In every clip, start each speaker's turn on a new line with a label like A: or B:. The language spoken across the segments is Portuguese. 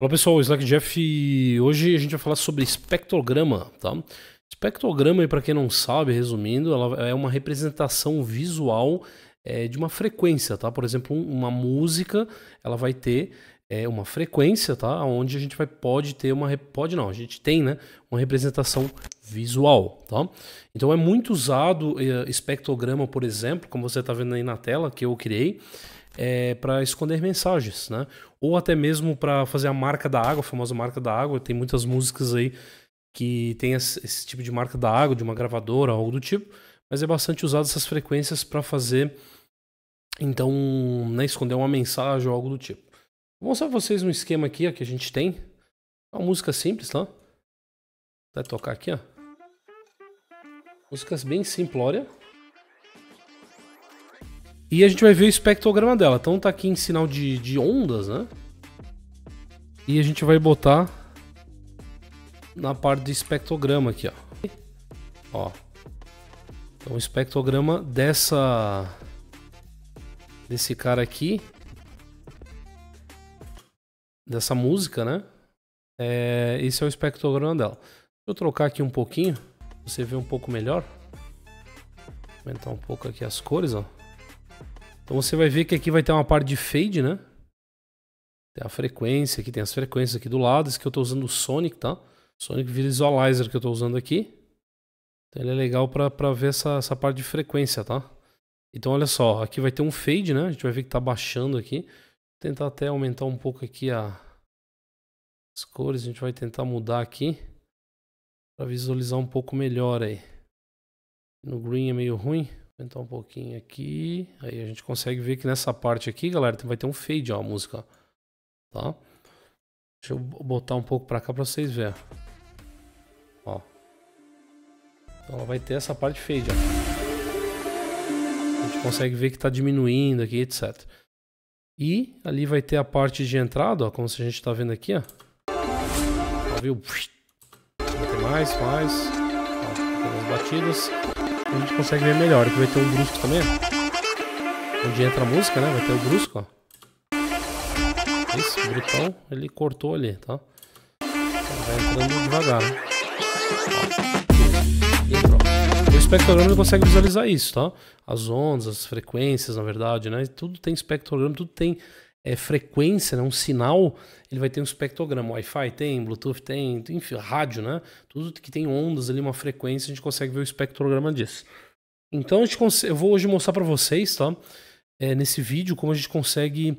A: Olá pessoal, Slack Jeff hoje a gente vai falar sobre espectrograma, tá? Espectrograma, para quem não sabe, resumindo, ela é uma representação visual é, de uma frequência, tá? Por exemplo, uma música, ela vai ter é, uma frequência, tá? Onde a gente vai, pode ter uma... pode não, a gente tem, né? Uma representação visual, tá? Então é muito usado é, espectrograma, por exemplo, como você está vendo aí na tela que eu criei, é, para esconder mensagens, né? Ou até mesmo para fazer a marca da água, a famosa marca da água. Tem muitas músicas aí que tem esse tipo de marca da água, de uma gravadora, algo do tipo. Mas é bastante usado essas frequências para fazer, então, né, esconder uma mensagem ou algo do tipo. Vou mostrar pra vocês um esquema aqui ó, que a gente tem. uma música simples, tá? Vai tocar aqui, ó. Músicas bem simplória. E a gente vai ver o espectrograma dela. Então tá aqui em sinal de, de ondas, né? E a gente vai botar na parte do espectrograma aqui, ó. Ó. Então o espectrograma dessa desse cara aqui dessa música, né? É, esse é o espectrograma dela. Deixa eu trocar aqui um pouquinho, pra você ver um pouco melhor. Aumentar um pouco aqui as cores, ó. Então você vai ver que aqui vai ter uma parte de fade, né? Tem a frequência aqui, tem as frequências aqui do lado. Esse que eu estou usando o Sonic, tá? Sonic Visualizer que eu estou usando aqui. Então ele é legal para ver essa, essa parte de frequência, tá? Então olha só, aqui vai ter um fade, né? A gente vai ver que está baixando aqui. Vou tentar até aumentar um pouco aqui a, as cores. A gente vai tentar mudar aqui para visualizar um pouco melhor aí. No green é meio ruim. Aumentar um pouquinho aqui. Aí a gente consegue ver que nessa parte aqui, galera, vai ter um fade, ó, a música. Tá? Deixa eu botar um pouco pra cá pra vocês verem. Ó. Então ela vai ter essa parte fade, ó. A gente consegue ver que tá diminuindo aqui, etc. E ali vai ter a parte de entrada, ó, como se a gente tá vendo aqui, ó. ó viu? Vai ter mais, mais. Ó, as batidas a gente consegue ver melhor. Aqui vai ter um brusco também. Onde entra a música, né? Vai ter o brusco, ó. Isso, brutão, ele cortou ali, tá? Vai entrando devagar, né? o espectrograma consegue visualizar isso, tá? As ondas, as frequências, na verdade, né? Tudo tem espectrograma, tudo tem é, frequência, né, um sinal, ele vai ter um espectrograma. Wi-Fi tem, Bluetooth tem, enfim, rádio, né? Tudo que tem ondas ali, uma frequência, a gente consegue ver o espectrograma disso. Então a gente eu vou hoje mostrar para vocês, tá? É, nesse vídeo como a gente consegue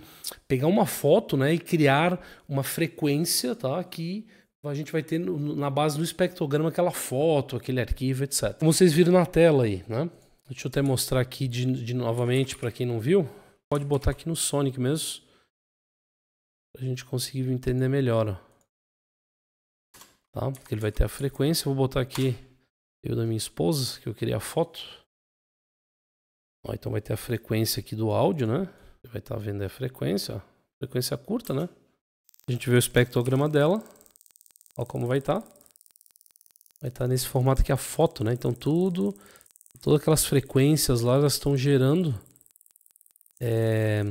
A: pegar uma foto, né, e criar uma frequência, tá? Que a gente vai ter no, na base do espectrograma aquela foto, aquele arquivo, etc. Como vocês viram na tela aí, né? Deixa eu até mostrar aqui de, de novamente para quem não viu. Pode botar aqui no Sonic mesmo a gente conseguir entender melhor, ó. Tá? Porque ele vai ter a frequência. Vou botar aqui eu da minha esposa, que eu queria a foto. Ó, então vai ter a frequência aqui do áudio, né? Você vai estar tá vendo a frequência, ó. Frequência curta, né? A gente vê o espectrograma dela. olha como vai estar. Tá. Vai estar tá nesse formato aqui a foto, né? Então tudo, todas aquelas frequências lá, elas estão gerando... É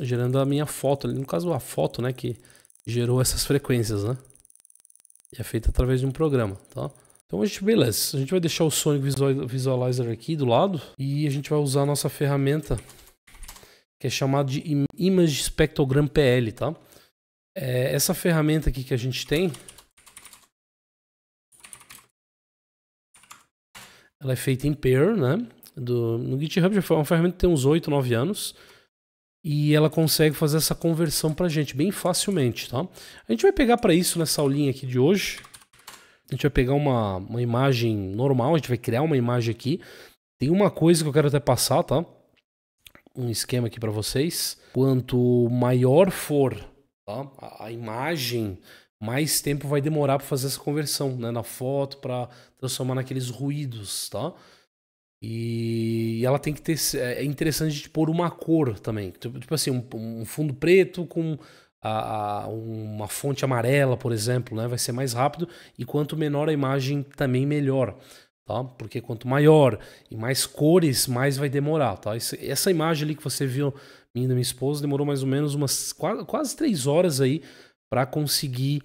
A: gerando a minha foto, no caso a foto, né, que gerou essas frequências, né? E é feita através de um programa, tá? Então a gente, beleza, a gente vai deixar o Sonic Visualizer aqui do lado e a gente vai usar a nossa ferramenta que é chamada de Image Spectrogram PL, tá? É, essa ferramenta aqui que a gente tem, ela é feita em Pair, né? Do, no GitHub já foi uma ferramenta que tem uns 8, 9 anos e ela consegue fazer essa conversão para a gente bem facilmente, tá? A gente vai pegar para isso nessa aulinha aqui de hoje. A gente vai pegar uma, uma imagem normal, a gente vai criar uma imagem aqui. Tem uma coisa que eu quero até passar, tá? Um esquema aqui para vocês. Quanto maior for tá? a, a imagem, mais tempo vai demorar para fazer essa conversão, né? Na foto, para transformar naqueles ruídos, tá? E ela tem que ter. É, é interessante de pôr uma cor também. Tipo, assim, um, um, fundo preto com a, a, uma fonte amarela, por exemplo, né? Vai ser mais rápido. E quanto menor a imagem, também melhor. Tá? Porque quanto maior e mais cores, mais vai demorar. Tá? Esse, essa imagem ali que você viu, minha e da minha esposa, demorou mais ou menos umas quase, quase três horas aí para conseguir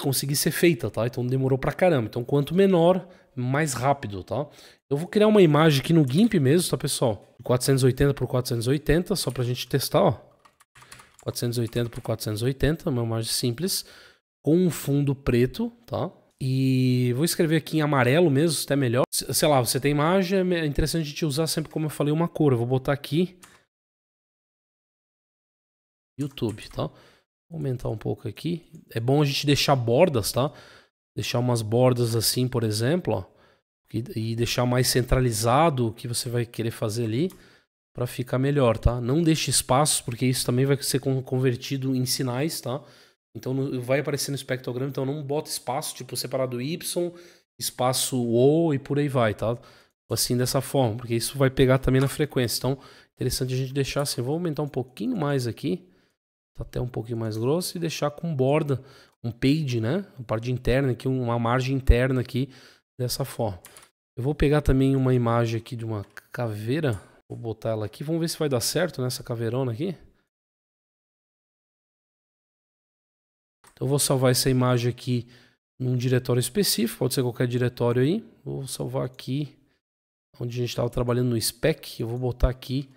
A: conseguir ser feita, tá? Então demorou pra caramba. Então quanto menor, mais rápido, tá? Eu vou criar uma imagem aqui no GIMP mesmo, tá, pessoal? 480 por 480, só pra gente testar, ó. 480 por 480, uma imagem simples. Com um fundo preto, tá? E vou escrever aqui em amarelo mesmo, até melhor. Sei lá, você tem imagem, é, é interessante a gente usar sempre, como eu falei, uma cor. Eu vou botar aqui... YouTube, tá? Vou aumentar um pouco aqui. É bom a gente deixar bordas, tá? Deixar umas bordas assim, por exemplo, ó e, e deixar mais centralizado o que você vai querer fazer ali para ficar melhor, tá? Não deixe espaços, porque isso também vai ser convertido em sinais, tá? Então vai aparecer no espectrograma, então não bota espaço, tipo, separado Y, espaço O e por aí vai, tá? Assim, dessa forma, porque isso vai pegar também na frequência. Então, interessante a gente deixar assim, vou aumentar um pouquinho mais aqui, tá até um pouquinho mais grosso, e deixar com borda, um page, né? A parte interna aqui, uma margem interna aqui, dessa forma. Eu vou pegar também uma imagem aqui de uma caveira. Vou botar ela aqui. Vamos ver se vai dar certo nessa caveirona aqui. Então eu vou salvar essa imagem aqui num diretório específico. Pode ser qualquer diretório aí. Vou salvar aqui onde a gente estava trabalhando no spec. Eu vou botar aqui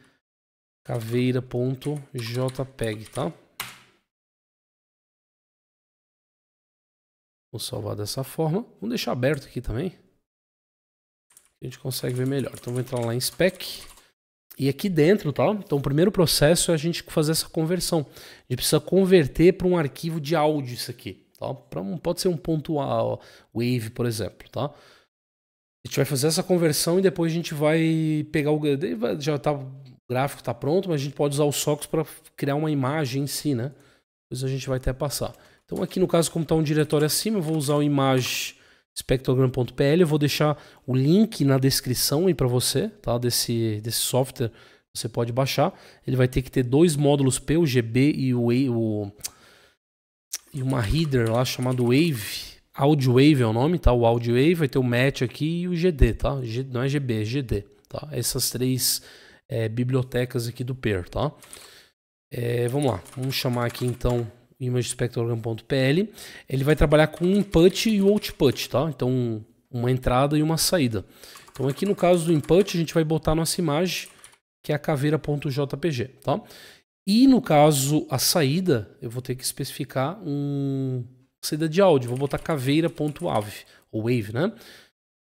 A: caveira.jpg, tá? Vou salvar dessa forma. Vamos deixar aberto aqui também. A gente consegue ver melhor. Então vou entrar lá em spec. E aqui dentro, tá? Então o primeiro processo é a gente fazer essa conversão. A gente precisa converter para um arquivo de áudio isso aqui, tá? Pra pode ser um ponto a, wave, por exemplo, tá? A gente vai fazer essa conversão e depois a gente vai pegar o já tá o gráfico tá pronto, mas a gente pode usar os socos para criar uma imagem em si, né? Depois a gente vai até passar. Então aqui no caso, como está um diretório acima, eu vou usar o image spectrogram.pl, eu vou deixar o link na descrição aí para você, tá? Desse, desse software, você pode baixar. Ele vai ter que ter dois módulos P, o GB e o, o e uma header lá chamado Wave, Audio Wave é o nome, tá? O Audio Wave vai ter o match aqui e o GD, tá? G, não é GB, é GD, tá? Essas três é, bibliotecas aqui do Pair, tá? É, vamos lá, vamos chamar aqui então imagespectrogram.pl, ele vai trabalhar com um input e o um output, tá? Então, uma entrada e uma saída. Então, aqui no caso do input, a gente vai botar nossa imagem, que é a caveira.jpg, tá? E no caso a saída, eu vou ter que especificar um saída de áudio, vou botar caveira.wav, ou wave, né?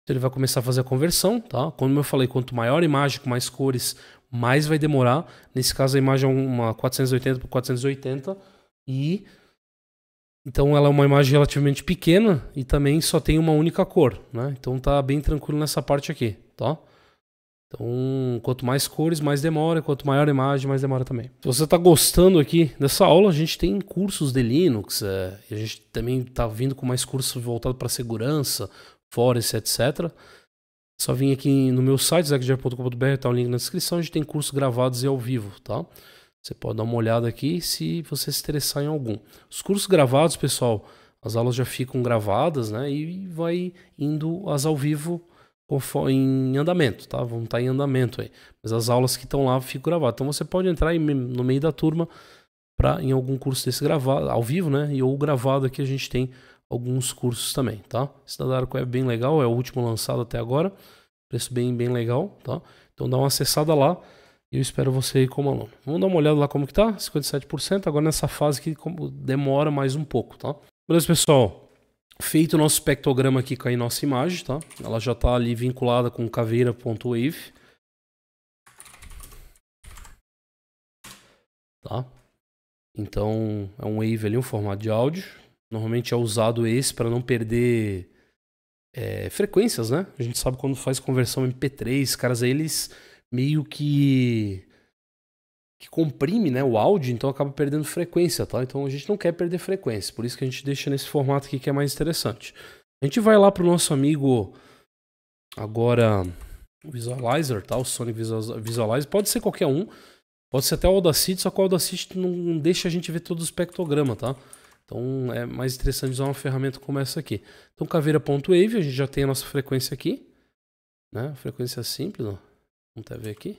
A: Então ele vai começar a fazer a conversão, tá? Como eu falei, quanto maior a imagem, com mais cores, mais vai demorar. Nesse caso a imagem é uma 480 por 480, e então ela é uma imagem relativamente pequena e também só tem uma única cor, né? Então tá bem tranquilo nessa parte aqui, tá? Então, quanto mais cores, mais demora, quanto maior a imagem, mais demora também. Se você está gostando aqui dessa aula, a gente tem cursos de Linux, é, a gente também está vindo com mais cursos voltados para segurança, Forest, etc. Só vim aqui no meu site, zagjar.com.br, tá o link na descrição, a gente tem cursos gravados e ao vivo, tá? Você pode dar uma olhada aqui se você se interessar em algum. Os cursos gravados, pessoal, as aulas já ficam gravadas, né? E vai indo as ao vivo em andamento, tá? Vão estar tá em andamento aí. Mas as aulas que estão lá ficam gravadas. Então você pode entrar no meio da turma para em algum curso desse gravado, ao vivo, né? E ou gravado aqui a gente tem alguns cursos também, tá? Esse da é bem legal, é o último lançado até agora. Preço bem, bem legal, tá? Então dá uma acessada lá. E eu espero você aí como aluno. Vamos dar uma olhada lá como que tá? 57%. Agora nessa fase que demora mais um pouco, tá? Beleza, pessoal? Feito o nosso espectrograma aqui com a nossa imagem, tá? Ela já tá ali vinculada com caveira.wave. Tá? Então, é um wave ali, um formato de áudio. Normalmente é usado esse para não perder é, frequências, né? A gente sabe quando faz conversão MP3, caras, aí eles meio que que comprime né, o áudio, então acaba perdendo frequência, tá? Então a gente não quer perder frequência, por isso que a gente deixa nesse formato aqui que é mais interessante. A gente vai lá pro nosso amigo agora Visualizer, tá? O Sony Visualizer, pode ser qualquer um, pode ser até o Audacity, só que o Audacity não deixa a gente ver todo o espectrograma, tá? Então é mais interessante usar uma ferramenta como essa aqui. Então caveira.wave, a gente já tem a nossa frequência aqui, né? Frequência simples, ó. Vamos até ver aqui.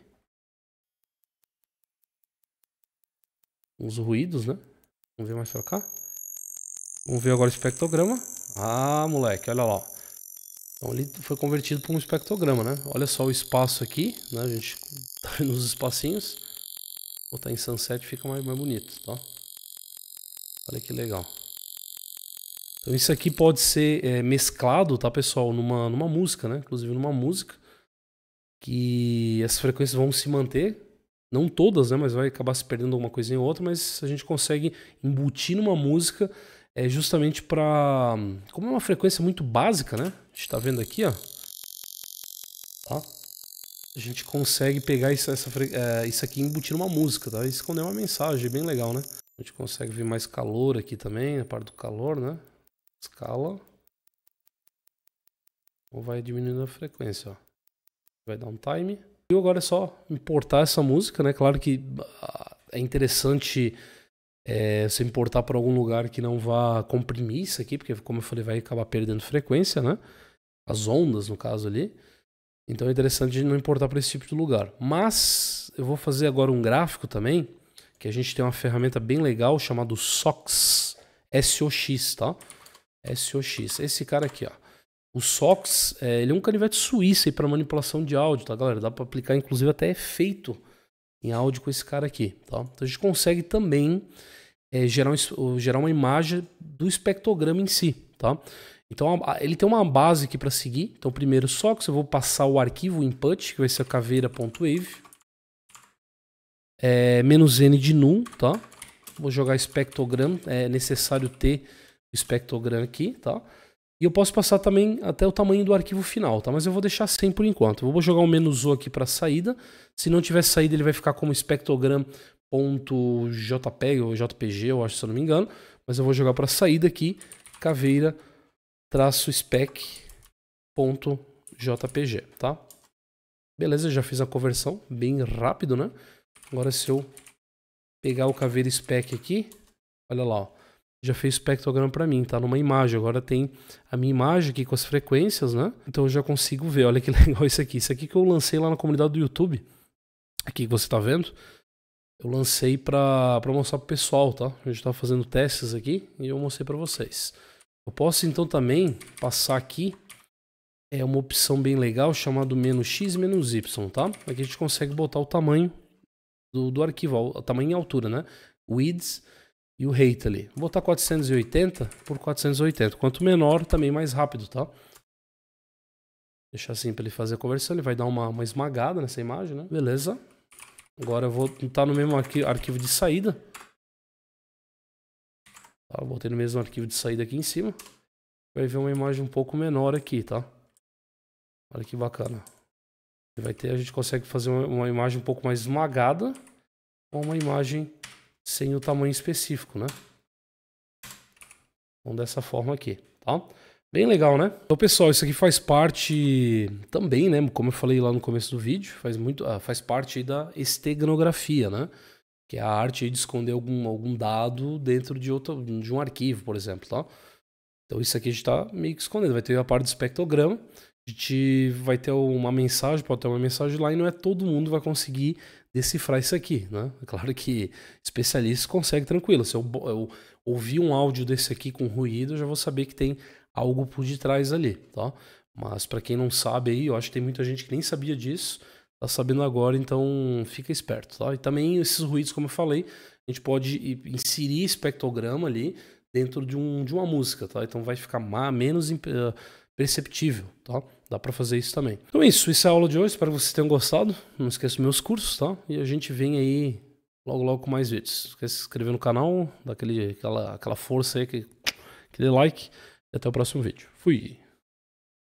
A: Uns ruídos, né? Vamos ver mais pra cá. Vamos ver agora o espectrograma. Ah, moleque, olha lá. Então ele foi convertido para um espectrograma, né? Olha só o espaço aqui, né? A gente tá vendo os espacinhos. Vou botar em sunset fica mais, mais bonito, tá? Olha que legal. Então isso aqui pode ser é, mesclado, tá, pessoal? Numa, numa música, né? Inclusive numa música que as frequências vão se manter, não todas, né, mas vai acabar se perdendo alguma coisa ou outra, mas a gente consegue embutir numa música é justamente para como é uma frequência muito básica, né? A gente está vendo aqui, ó. Tá? A gente consegue pegar isso, essa, é, isso aqui e embutir numa música, tá? E esconder é uma mensagem, bem legal, né? A gente consegue ver mais calor aqui também, a parte do calor, né? Escala. Ou vai diminuindo a frequência, ó. Vai dar um time. E agora é só importar essa música, né? Claro que ah, é interessante é, você importar para algum lugar que não vá comprimir isso aqui, porque, como eu falei, vai acabar perdendo frequência, né? As ondas, no caso ali. Então é interessante não importar para esse tipo de lugar. Mas eu vou fazer agora um gráfico também, que a gente tem uma ferramenta bem legal chamada SOX, S-O-X, tá? S-O-X. Esse cara aqui, ó. O Sox, é, ele é um canivete suíço para manipulação de áudio, tá, galera? Dá para aplicar inclusive até efeito em áudio com esse cara aqui, tá? Então a gente consegue também é, gerar, um, gerar uma imagem do espectrograma em si, tá? Então ele tem uma base aqui para seguir. Então primeiro Sox, eu vou passar o arquivo input, que vai ser caveira.wave. É, menos "-n de num, tá? Vou jogar espectrograma, é necessário ter o espectrograma aqui, tá? E eu posso passar também até o tamanho do arquivo final, tá? Mas eu vou deixar 100 por enquanto. vou jogar um menos O aqui para saída. Se não tiver saída, ele vai ficar como espectrogram.jpg ou JPG, eu acho, se eu não me engano. Mas eu vou jogar para saída aqui, caveira-spec.jpg, tá? Beleza, já fiz a conversão, bem rápido, né? Agora se eu pegar o caveira spec aqui, olha lá, ó já fez espectrograma para mim, tá numa imagem. Agora tem a minha imagem aqui com as frequências, né? Então eu já consigo ver. Olha que legal isso aqui. Isso aqui que eu lancei lá na comunidade do YouTube. Aqui que você tá vendo. Eu lancei para mostrar pro pessoal, tá? A gente tava tá fazendo testes aqui e eu mostrei para vocês. Eu posso então também passar aqui é uma opção bem legal chamado menos "-x", menos "-y", tá? Aqui a gente consegue botar o tamanho do, do arquivo, o tamanho e altura, né? Width e o rate ali. Vou botar 480 por 480. Quanto menor, também mais rápido, tá? Deixar assim para ele fazer a conversão. Ele vai dar uma, uma esmagada nessa imagem, né? Beleza. Agora eu vou estar no mesmo arqui arquivo de saída. Tá, botei no mesmo arquivo de saída aqui em cima. Vai ver uma imagem um pouco menor aqui, tá? Olha que bacana. Vai ter, a gente consegue fazer uma, uma imagem um pouco mais esmagada ou uma imagem sem o tamanho específico, né? Então, dessa forma aqui, tá? Bem legal, né? Então, pessoal, isso aqui faz parte também, né? Como eu falei lá no começo do vídeo, faz, muito, ah, faz parte da esteganografia, né? Que é a arte de esconder algum, algum dado dentro de, outro, de um arquivo, por exemplo, tá? Então, isso aqui a gente está meio que escondendo. Vai ter a parte do espectrograma, a gente vai ter uma mensagem, pode ter uma mensagem lá e não é todo mundo vai conseguir decifrar isso aqui, né? É claro que especialistas conseguem tranquilo. Se eu, eu ouvir um áudio desse aqui com ruído, eu já vou saber que tem algo por detrás ali, tá? Mas para quem não sabe aí, eu acho que tem muita gente que nem sabia disso, tá sabendo agora, então fica esperto, tá? E também esses ruídos, como eu falei, a gente pode inserir espectrograma ali dentro de, um, de uma música, tá? Então vai ficar mais menos... Uh, perceptível, tá? Dá para fazer isso também. Então é isso, isso é a aula de hoje, espero que vocês tenham gostado. Não esqueça meus cursos, tá? E a gente vem aí logo logo com mais vídeos. Não de se inscrever no canal, dá aquele, aquela, aquela força aí, que, que like. E até o próximo vídeo. Fui!